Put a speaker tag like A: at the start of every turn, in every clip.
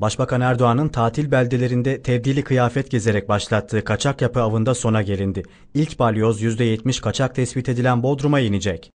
A: Başbakan Erdoğan'ın tatil beldelerinde tevdili kıyafet gezerek başlattığı kaçak yapı avında sona gelindi. İlk balyoz %70 kaçak tespit edilen Bodrum'a inecek.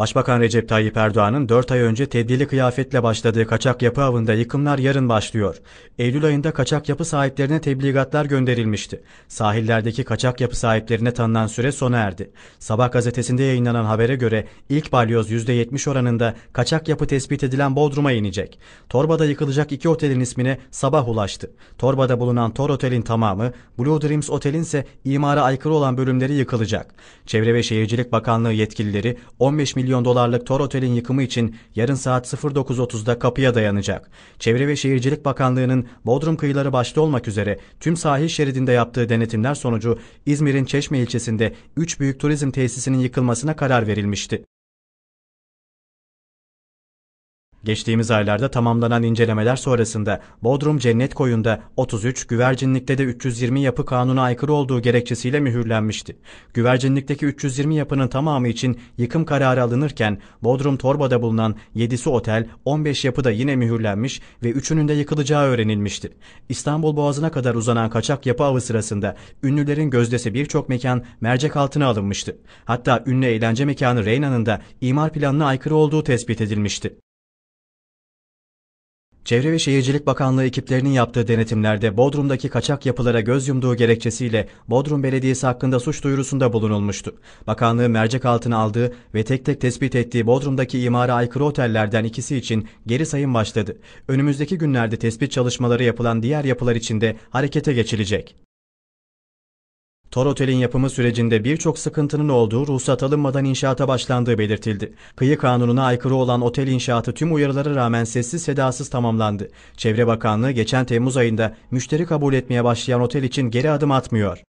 A: Başbakan Recep Tayyip Erdoğan'ın 4 ay önce tebdili kıyafetle başladığı kaçak yapı avında yıkımlar yarın başlıyor. Eylül ayında kaçak yapı sahiplerine tebligatlar gönderilmişti. Sahillerdeki kaçak yapı sahiplerine tanınan süre sona erdi. Sabah gazetesinde yayınlanan habere göre ilk balyoz %70 oranında kaçak yapı tespit edilen Bodrum'a inecek. Torba'da yıkılacak iki otelin ismine sabah ulaştı. Torba'da bulunan Tor Otel'in tamamı, Blue Dreams Otel'in ise imara aykırı olan bölümleri yıkılacak. Çevre ve Şehircilik Bakanlığı yetkilileri 15 milyon milyon dolarlık Tor Otel'in yıkımı için yarın saat 09.30'da kapıya dayanacak. Çevre ve Şehircilik Bakanlığı'nın Bodrum kıyıları başta olmak üzere tüm sahil şeridinde yaptığı denetimler sonucu İzmir'in Çeşme ilçesinde 3 büyük turizm tesisinin yıkılmasına karar verilmişti. Geçtiğimiz aylarda tamamlanan incelemeler sonrasında Bodrum Cennet Koyu'nda 33, güvercinlikte de 320 yapı kanuna aykırı olduğu gerekçesiyle mühürlenmişti. Güvercinlikteki 320 yapının tamamı için yıkım kararı alınırken Bodrum Torba'da bulunan 7'si otel, 15 yapı da yine mühürlenmiş ve üçünün de yıkılacağı öğrenilmişti. İstanbul Boğazı'na kadar uzanan kaçak yapı avı sırasında ünlülerin gözdesi birçok mekan mercek altına alınmıştı. Hatta ünlü eğlence mekanı Reyna'nın da imar planına aykırı olduğu tespit edilmişti. Çevre ve Şehircilik Bakanlığı ekiplerinin yaptığı denetimlerde Bodrum'daki kaçak yapılara göz yumduğu gerekçesiyle Bodrum Belediyesi hakkında suç duyurusunda bulunulmuştu. Bakanlığı mercek altına aldığı ve tek tek tespit ettiği Bodrum'daki imara aykırı otellerden ikisi için geri sayım başladı. Önümüzdeki günlerde tespit çalışmaları yapılan diğer yapılar için de harekete geçilecek. Tor otelin yapımı sürecinde birçok sıkıntının olduğu ruhsat alınmadan inşaata başlandığı belirtildi. Kıyı kanununa aykırı olan otel inşaatı tüm uyarılara rağmen sessiz sedasız tamamlandı. Çevre Bakanlığı geçen Temmuz ayında müşteri kabul etmeye başlayan otel için geri adım atmıyor.